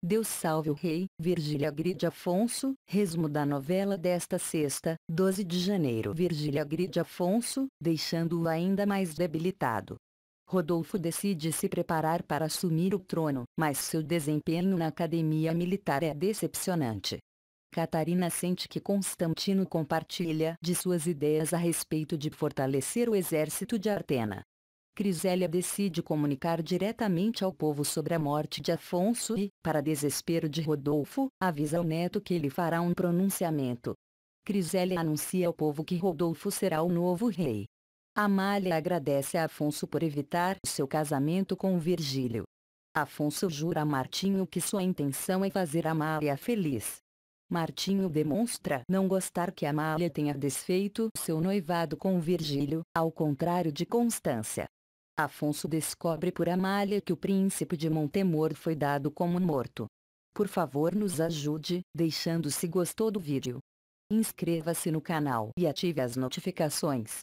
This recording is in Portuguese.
Deus salve o rei, Virgília Gride Afonso, resumo da novela desta sexta, 12 de janeiro. Virgília Gride Afonso, deixando-o ainda mais debilitado. Rodolfo decide se preparar para assumir o trono, mas seu desempenho na academia militar é decepcionante. Catarina sente que Constantino compartilha de suas ideias a respeito de fortalecer o exército de Artena. Crisélia decide comunicar diretamente ao povo sobre a morte de Afonso e, para desespero de Rodolfo, avisa ao neto que ele fará um pronunciamento. Crisélia anuncia ao povo que Rodolfo será o novo rei. Amália agradece a Afonso por evitar seu casamento com Virgílio. Afonso jura a Martinho que sua intenção é fazer Amália feliz. Martinho demonstra não gostar que Amália tenha desfeito seu noivado com Virgílio, ao contrário de Constância. Afonso descobre por Amália que o príncipe de Montemor foi dado como morto. Por favor nos ajude, deixando se gostou do vídeo. Inscreva-se no canal e ative as notificações.